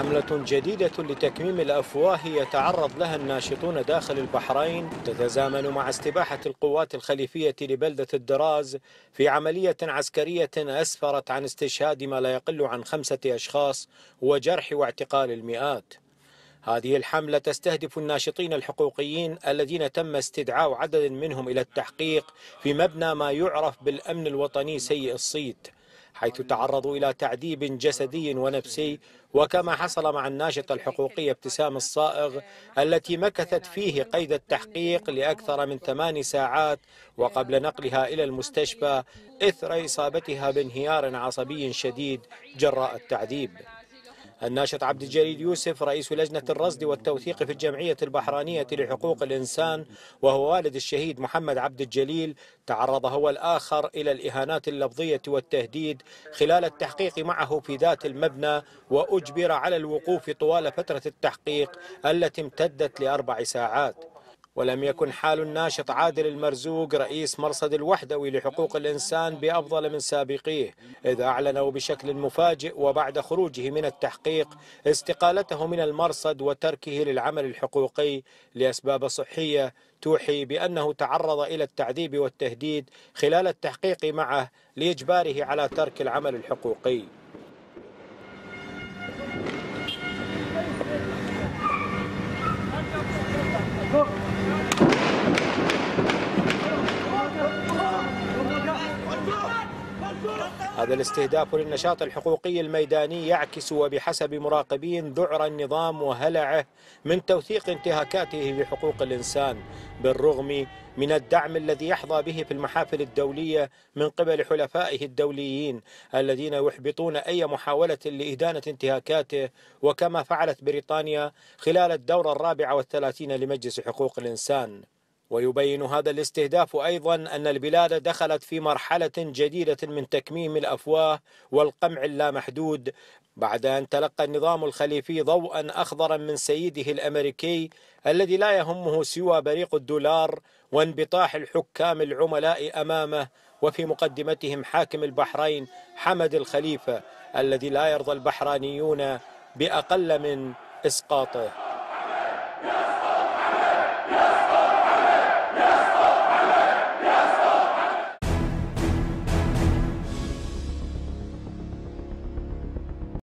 حملة جديدة لتكميم الأفواه يتعرض لها الناشطون داخل البحرين تتزامن مع استباحة القوات الخليفية لبلدة الدراز في عملية عسكرية أسفرت عن استشهاد ما لا يقل عن خمسة أشخاص وجرح واعتقال المئات هذه الحملة تستهدف الناشطين الحقوقيين الذين تم استدعاء عدد منهم إلى التحقيق في مبنى ما يعرف بالأمن الوطني سيء الصيت حيث تعرضوا إلى تعذيب جسدي ونفسي وكما حصل مع الناشطة الحقوقية ابتسام الصائغ التي مكثت فيه قيد التحقيق لأكثر من ثمان ساعات وقبل نقلها إلى المستشفى إثر إصابتها بانهيار عصبي شديد جراء التعذيب الناشط عبد الجليل يوسف رئيس لجنة الرصد والتوثيق في الجمعية البحرانية لحقوق الإنسان وهو والد الشهيد محمد عبد الجليل تعرض هو الآخر إلى الإهانات اللفظية والتهديد خلال التحقيق معه في ذات المبنى وأجبر على الوقوف طوال فترة التحقيق التي امتدت لأربع ساعات ولم يكن حال الناشط عادل المرزوق رئيس مرصد الوحدوي لحقوق الإنسان بأفضل من سابقيه إذ أعلنوا بشكل مفاجئ وبعد خروجه من التحقيق استقالته من المرصد وتركه للعمل الحقوقي لأسباب صحية توحي بأنه تعرض إلى التعذيب والتهديد خلال التحقيق معه لإجباره على ترك العمل الحقوقي Oh. هذا الاستهداف للنشاط الحقوقي الميداني يعكس وبحسب مراقبين ذعر النظام وهلعه من توثيق انتهاكاته لحقوق الإنسان بالرغم من الدعم الذي يحظى به في المحافل الدولية من قبل حلفائه الدوليين الذين يحبطون أي محاولة لإدانة انتهاكاته وكما فعلت بريطانيا خلال الدورة الرابعة والثلاثين لمجلس حقوق الإنسان ويبين هذا الاستهداف أيضا أن البلاد دخلت في مرحلة جديدة من تكميم الأفواه والقمع اللامحدود بعد أن تلقى النظام الخليفي ضوءا أخضرا من سيده الأمريكي الذي لا يهمه سوى بريق الدولار وانبطاح الحكام العملاء أمامه وفي مقدمتهم حاكم البحرين حمد الخليفة الذي لا يرضى البحرانيون بأقل من إسقاطه